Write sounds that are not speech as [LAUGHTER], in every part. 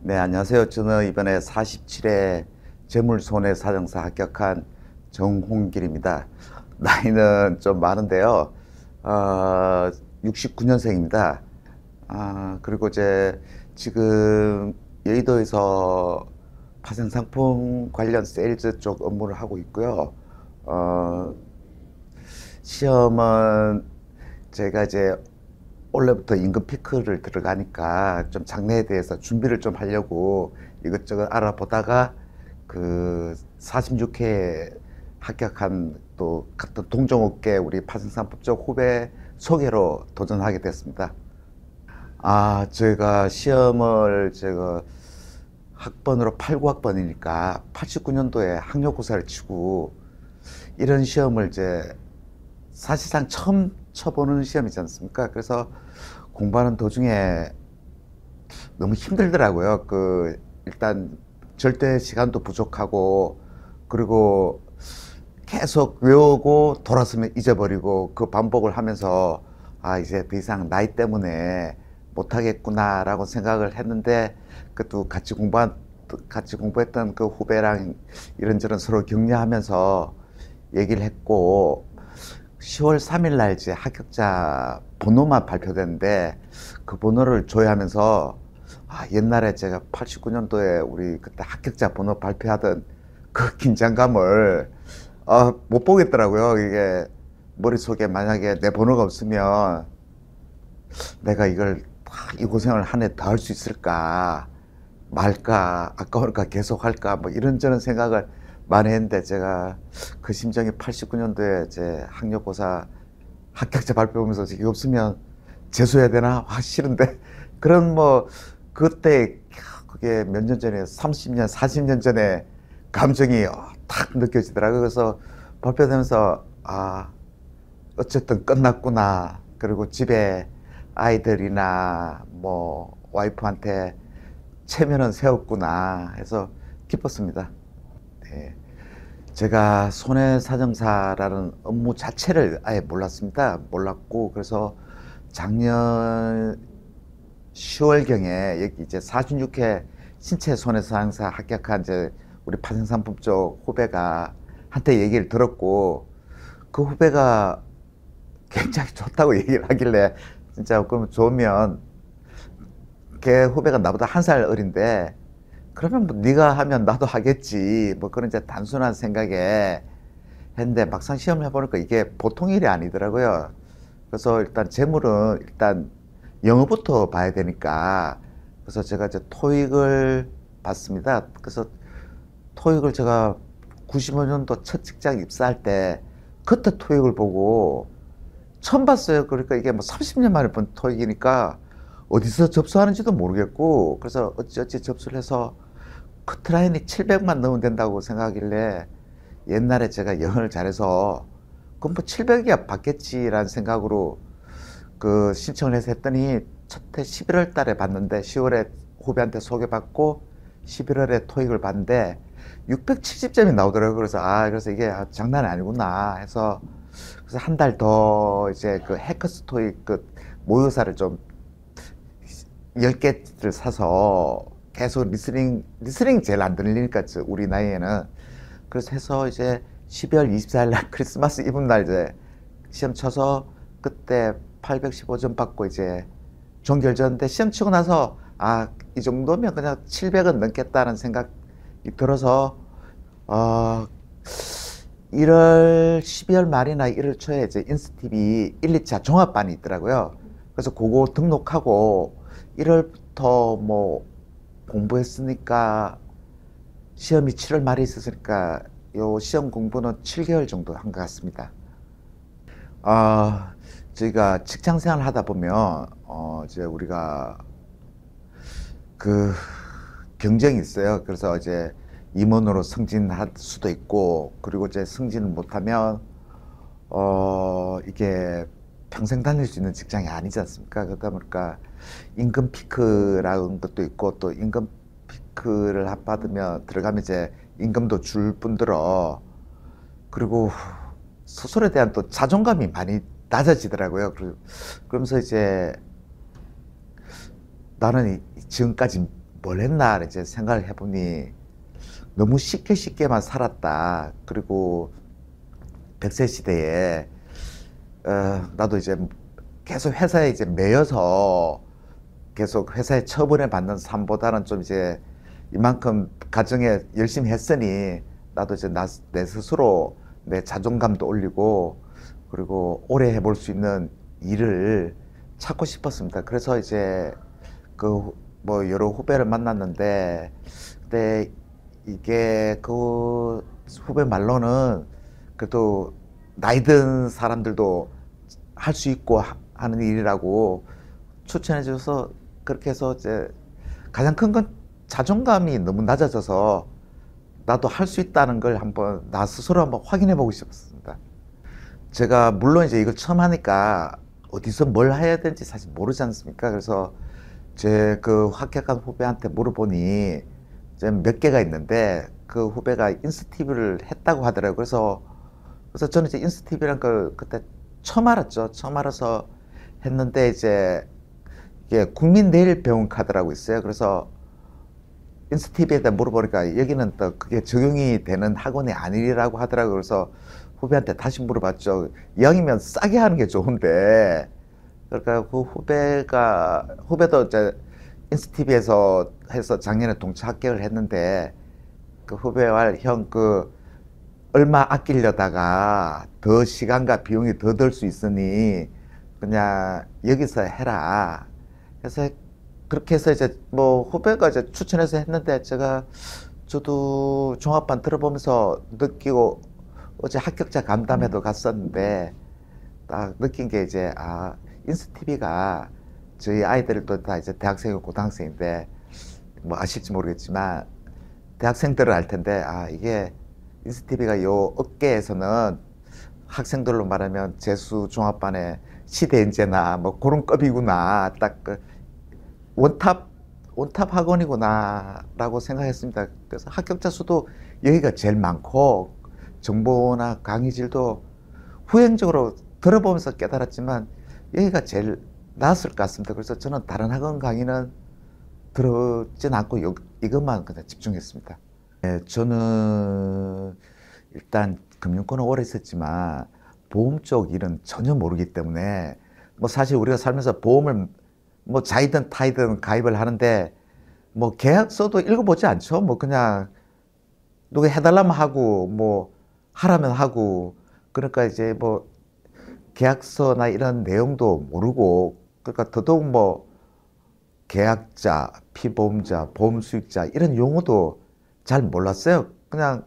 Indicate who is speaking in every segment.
Speaker 1: 네, 안녕하세요. 저는 이번에 47회 재물손해 사정사 합격한 정홍길입니다. 나이는 좀 많은데요. 어, 아, 69년생입니다. 아, 그리고 이제 지금 여의도에서 파생 상품 관련 세일즈 쪽 업무를 하고 있고요. 어, 시험은 제가 이제 올해부터 임금 피크를 들어가니까 좀 장래에 대해서 준비를 좀 하려고 이것저것 알아보다가 그 46회 합격한 또 같은 동종업계 우리 파생산법적 후배 소개로 도전하게 됐습니다. 아, 저희가 시험을 제가 학번으로 89학번이니까 89년도에 학력고사를 치고 이런 시험을 이제 사실상 처음 쳐보는 시험이지 않습니까? 그래서 공부하는 도중에 너무 힘들더라고요. 그 일단 절대 시간도 부족하고 그리고 계속 외우고 돌았으면 잊어버리고 그 반복을 하면서 아 이제 더 이상 나이 때문에 못하겠구나라고 생각을 했는데 그것도 같이 공부한 같이 공부했던 그 후배랑 이런저런 서로 격려하면서 얘기를 했고 10월 3일 날 이제 합격자 번호만 발표되는데 그 번호를 조회하면서 아, 옛날에 제가 89년도에 우리 그때 합격자 번호 발표하던 그 긴장감을 어, 못 보겠더라고요. 이게 머릿속에 만약에 내 번호가 없으면 내가 이걸 이 고생을 한 해 더 할 수 있을까 말까 아까울까 계속 할까 뭐 이런저런 생각을 만회인데 제가 그 심정이 89년도에 제 학력고사 합격자 발표 보면서 이게 없으면 재수해야 되나 아, 싫은데 [LAUGHS] 그런 뭐 그때 그게 몇 년 전에 30년 40년 전에 감정이 어, 탁 느껴지더라고요. 그래서 발표되면서 아 어쨌든 끝났구나. 그리고 집에 아이들이나 뭐 와이프한테 체면은 세웠구나 해서 기뻤습니다. 예. 제가 손해사정사라는 업무 자체를 아예 몰랐습니다. 몰랐고 그래서 작년 10월경에 여기 이제 46회 신체 손해사정사 합격한 이제 우리 파생상품 쪽 후배가 한테 얘기를 들었고 그 후배가 굉장히 좋다고 [LAUGHS] 얘기를 하길래 진짜 그러면 좋으면 걔 후배가 나보다 한 살 어린데 그러면 뭐 네가 하면 나도 하겠지. 뭐 그런 이제 단순한 생각에 했는데 막상 시험 해보니까 이게 보통 일이 아니더라고요. 그래서 일단 재물은 일단 영어부터 봐야 되니까 그래서 제가 이제 토익을 봤습니다. 그래서 토익을 제가 95년도 첫 직장 입사할 때 그때 토익을 보고 처음 봤어요. 그러니까 이게 뭐 30년 만에 본 토익이니까 어디서 접수하는지도 모르겠고 그래서 어찌어찌 접수를 해서 커트라인이 700만 넣으면 된다고 생각하길래 옛날에 제가 영어를 잘해서 그럼 뭐 700이야 받겠지라는 생각으로 그 신청을 해서 했더니 첫해 11월 달에 봤는데 10월에 후배한테 소개받고 11월에 토익을 봤는데 670점이 나오더라고요. 그래서 아 그래서 이게 아, 장난 아니구나 해서 그래서 한 달 더 이제 그 해커스 토익 그 모의사를 좀 10개를 사서 계속 리스닝 리스닝 제일 안 들리니까 우리 나이에는 그래서 해서 이제 12월 24일 날 [LAUGHS] 크리스마스 이브 날 이제 시험 쳐서 그때 815점 받고 이제 종결전 때 시험 치고 나서 아 이 정도면 그냥 700은 넘겠다는 생각이 들어서 어 1월 12월 말이나 1월 초에 이제 인스티비 1, 2차 종합반이 있더라고요. 그래서 그거 등록하고 1월부터 뭐 공부했으니까 시험이 7월 말에 있었으니까 요 시험 공부는 7개월 정도 한 것 같습니다. 아, 저희가 직장 생활 하다 보면 어 이제 우리가 그 경쟁이 있어요. 그래서 이제 임원으로 승진할 수도 있고 그리고 이제 승진을 못하면 어 이게 평생 다닐 수 있는 직장이 아니지 않습니까? 그러다 보니까 임금 피크라는 것도 있고 또 임금 피크를 받으면 들어가면 이제 임금도 줄 뿐더러 그리고 소설에 대한 또 자존감이 많이 낮아지더라고요. 그러면서 이제 나는 지금까지 뭘 했나 이제 생각을 해보니 너무 쉽게 쉽게만 살았다. 그리고 백세 시대에 어, 나도 이제 계속 회사에 이제 매여서 계속 회사에 처분을 받는 삶보다는 좀 이제 이만큼 가정에 열심히 했으니 나도 이제 나, 내 스스로 내 자존감도 올리고 그리고 오래 해볼 수 있는 일을 찾고 싶었습니다. 그래서 이제 그 뭐 여러 후배를 만났는데 근데 이게 그 후배 말로는 그래도 나이 든 사람들도 할 수 있고 하, 는 일이라고 추천해 주셔서 그렇게 해서 이제 가장 큰 건 자존감이 너무 낮아져서 나도 할 수 있다는 걸 한번 나 스스로 한번 확인해 보고 싶었습니다. 제가 물론 이제 이걸 처음 하니까 어디서 뭘 해야 되는지 사실 모르지 않습니까? 그래서 제그학격한 후배한테 물어보니 몇 개가 있는데 그 후배가 인스티브를 했다고 하더라고요. 그래서 그래서 저는 이제 인스티비란 걸 그때 처음 알았죠. 처음 알아서 했는데 이제 이게 국민 내일 배운 카드라고 있어요. 그래서 인스티비에다 물어보니까 여기는 또 그게 적용이 되는 학원이 아니라고 하더라고요. 그래서 후배한테 다시 물어봤죠. 이왕이면 싸게 하는 게 좋은데. 그러니까 그 후배가, 후배도 이제 인스티비에서 해서 작년에 동차 합격을 했는데 그 후배와 형그 얼마 아끼려다가 더 시간과 비용이 더 들 수 있으니 그냥 여기서 해라. 그래서 그렇게 해서 이제 뭐 후배가 이제 추천해서 했는데 제가 저도 종합반 들어보면서 느끼고 어제 합격자 감담회도 음. 갔었는데 딱 느낀 게 이제 아 인스티비가 저희 아이들도 다 이제 대학생이고 고등학생인데 뭐 아실지 모르겠지만 대학생들은 알 텐데 아 이게 인스티비가 요 어깨에서는 학생들로 말하면 재수 종합반의 시대 인재나 뭐 그런 급이구나 딱 그 원탑 원탑 학원이구나라고 생각했습니다. 그래서 합격자 수도 여기가 제일 많고 정보나 강의질도 후행적으로 들어보면서 깨달았지만 여기가 제일 낫을 것 같습니다. 그래서 저는 다른 학원 강의는 들었진 않고 이것만 그냥 집중했습니다. 네, 저는 일단 금융권은 오래 있었지만 보험 쪽 일은 전혀 모르기 때문에 뭐 사실 우리가 살면서 보험을 뭐 자이든 타이든 가입을 하는데 뭐 계약서도 읽어보지 않죠. 뭐 그냥 누가 해달라면 하고 뭐 하라면 하고 그러니까 이제 뭐 계약서나 이런 내용도 모르고 그러니까 더더욱 뭐 계약자, 피보험자, 보험 수익자 이런 용어도 잘 몰랐어요. 그냥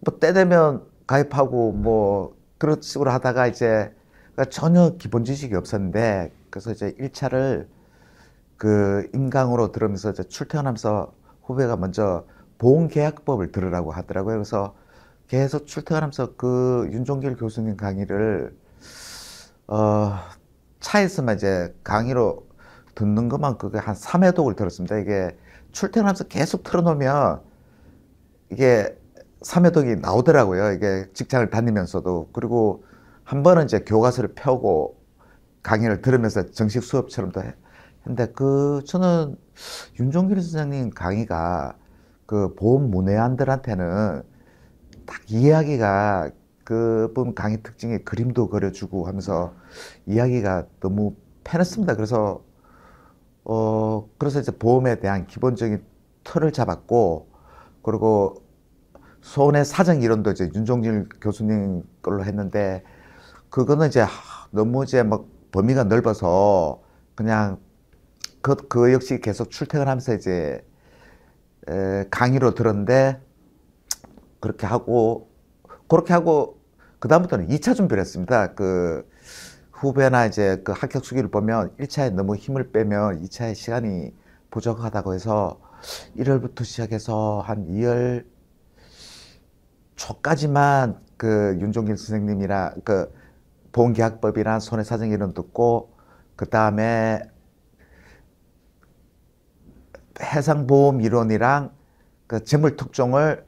Speaker 1: 뭐때 되면 가입하고 뭐 그런 식으로 하다가 이제 그러니까 전혀 기본 지식이 없었는데 그래서 이제 1차를 그인강으로 들으면서 이제 출퇴근하면서 후배가 먼저 보험계약법을 들으라고 하더라고요. 그래서 계속 출퇴근하면서 그 윤종길 교수님 강의를 어 차에서만 이제 강의로 듣는 것만 그게 한 3회독을 들었습니다. 이게 출퇴근하면서 계속 틀어놓으면 이게 삼회독이 나오더라고요. 이게 직장을 다니면서도 그리고 한 번은 이제 교과서를 펴고 강의를 들으면서 정식 수업처럼도 해. 근데그 저는 윤종길 선생님 강의가 그 보험 문외한들한테는 딱 이야기가 그분 강의 특징이 그림도 그려주고 하면서 이야기가 너무 편했습니다. 그래서 어, 그래서 이제 보험에 대한 기본적인 틀을 잡았고, 그리고 손해 사정 이론도 이제 윤종길 교수님 걸로 했는데, 그거는 이제 너무 이제 막 범위가 넓어서 그냥 그, 그 역시 계속 출퇴근하면서 이제 에, 강의로 들었는데 그렇게 하고 그렇게 하고 그 다음부터는 2차 준비를 했습니다. 그 후배나 이제 그 합격 수기를 보면 1차에 너무 힘을 빼면 2차에 시간이 부족하다고 해서 1월부터 시작해서 한 2월 초까지만 그 윤종길 선생님이랑 그 보험계약법이랑 손해사정 이론 듣고 그 다음에 해상보험 이론이랑 그 재물 특종을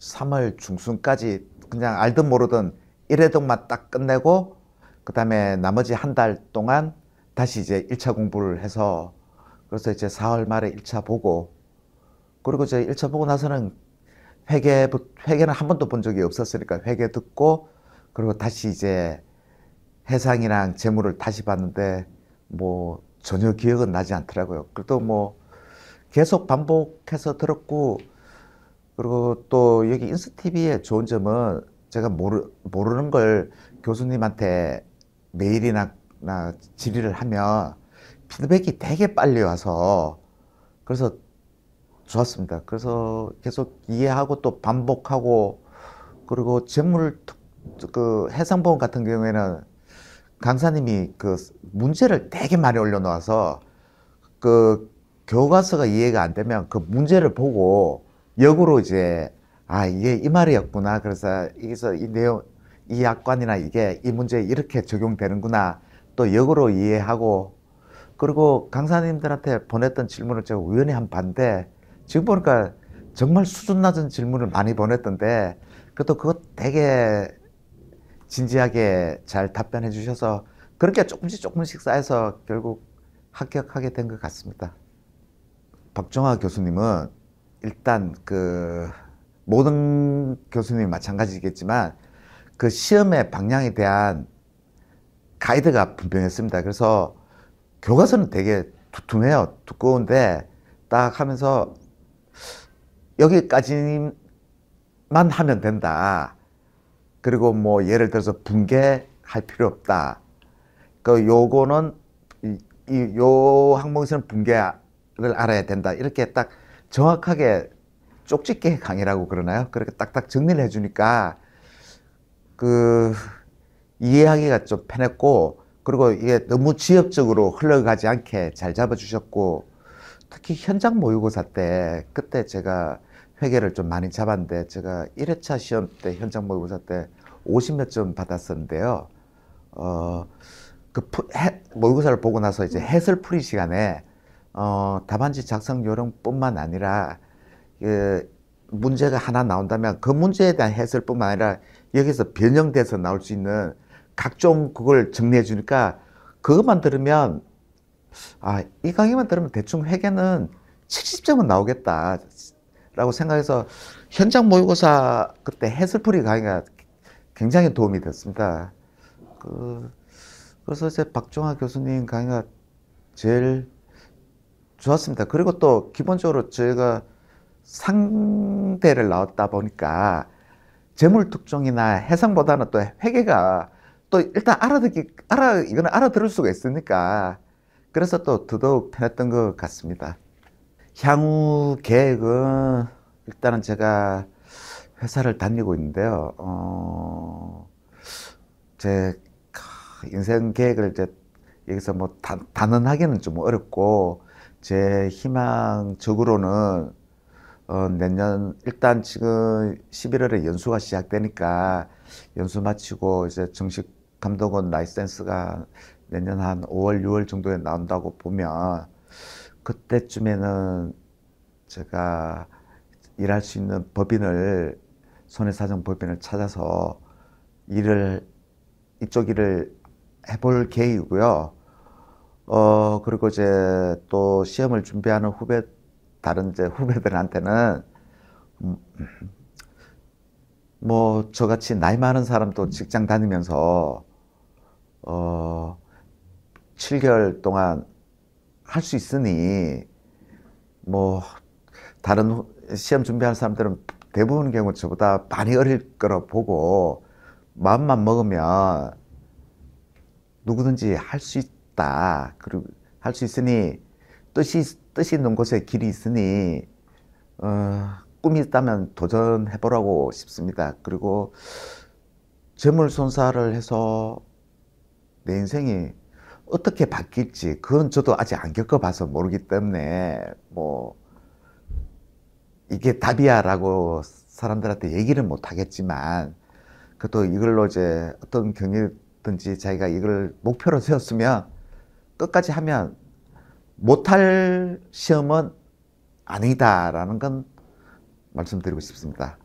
Speaker 1: 3월 중순까지 그냥 알든 모르든 1회동만 딱 끝내고 그 다음에 나머지 한 달 동안 다시 이제 1차 공부를 해서 그래서 이제 4월 말에 1차 보고 그리고 이제 1차 보고 나서는 회계, 회계는 한 번도 본 적이 없었으니까 회계 듣고 그리고 다시 이제 해상이랑 재물을 다시 봤는데 뭐 전혀 기억은 나지 않더라고요. 그래도 뭐 계속 반복해서 들었고 그리고 또 여기 인스티비의 좋은 점은 제가 모르, 모르는 걸 교수님한테 메일이나 질의를 하면 피드백이 되게 빨리 와서 그래서 좋았습니다. 그래서 계속 이해하고 또 반복하고 그리고 재물 그 해상보험 같은 경우에는 강사님이 그 문제를 되게 많이 올려놓아서 그 교과서가 이해가 안 되면 그 문제를 보고 역으로 이제 아 이게 이 말이었구나 그래서 여기서 이 내용 이 약관이나 이게 이 문제에 이렇게 적용되는구나 또 역으로 이해하고 그리고 강사님들한테 보냈던 질문을 제가 우연히 한 반데 지금 보니까 정말 수준 낮은 질문을 많이 보냈던데 그것도 그거 되게 진지하게 잘 답변해 주셔서 그렇게 조금씩 조금씩 쌓여서 결국 합격하게 된 것 같습니다. 박정화 교수님은 일단 그 모든 교수님이 마찬가지겠지만 그 시험의 방향에 대한 가이드가 분명했습니다. 그래서 교과서는 되게 두툼해요. 두꺼운데 딱 하면서 여기까지만 하면 된다. 그리고 뭐 예를 들어서 붕괴할 필요 없다. 그 요거는 이, 이요 항목에서는 붕괴를 알아야 된다. 이렇게 딱 정확하게 쪽집게 강의라고 그러나요? 그렇게 딱딱 정리를 해주니까 그 이해하기가 좀 편했고 그리고 이게 너무 지엽적으로 흘러가지 않게 잘 잡아주셨고 특히 현장 모의고사 때 그때 제가 회계를 좀 많이 잡았는데 제가 1회차 시험 때 현장 모의고사 때 50 몇 점 받았었는데요. 어, 그 해, 모의고사를 보고 나서 이제 음. 해설 풀이 시간에 어, 답안지 작성 요령뿐만 아니라 그 문제가 하나 나온다면 그 문제에 대한 해설뿐만 아니라 여기서 변형돼서 나올 수 있는 각종 그걸 정리해 주니까 그것만 들으면 아, 이 강의만 들으면 대충 회계는 70점은 나오겠다. 라고 생각해서 현장 모의고사 그때 해설풀이 강의가 굉장히 도움이 됐습니다. 그, 그래서 이제 박종화 교수님 강의가 제일 좋았습니다. 그리고 또 기본적으로 저희가 상대를 나왔다 보니까 재물 특종이나 해상보다는 또 회계가 또 일단 알아듣기 알아 이거는 알아들을 수가 있으니까 그래서 또 더더욱 편했던 것 같습니다. 향후 계획은 일단은 제가 회사를 다니고 있는데요. 어, 제 인생 계획을 이제 여기서 뭐 단, 단언하기는 좀 어렵고 제 희망적으로는 어, 내년 일단 지금 11월에 연수가 시작되니까 연수 마치고 이제 정식 감독원 라이센스가 내년 한 5월 6월 정도에 나온다고 보면 그때쯤에는 제가 일할 수 있는 법인을 손해사정 법인을 찾아서 일을 이쪽 일을 해볼 계획이고요. 어 그리고 이제 또 시험을 준비하는 후배 다른 제 후배들한테는 뭐 저같이 나이 많은 사람도 직장 다니면서 어 7개월 동안 할 수 있으니 뭐 다른 시험 준비하는 사람들은 대부분 경우 저보다 많이 어릴 거라 보고 마음만 먹으면 누구든지 할 수 있다. 그리고 할 수 있으니 뜻이 뜻이 있는 곳에 길이 있으니 어, 꿈이 있다면 도전해 보라고 싶습니다. 그리고 재물 손사를 해서 내 인생이 어떻게 바뀔지 그건 저도 아직 안 겪어봐서 모르기 때문에 뭐 이게 답이야라고 사람들한테 얘기를못 하겠지만 그것도 이걸로 이제 어떤 경위든지 자기가 이걸 목표로 세웠으면 끝까지 하면 못할 시험은 아니다라는 건 말씀드리고 싶습니다.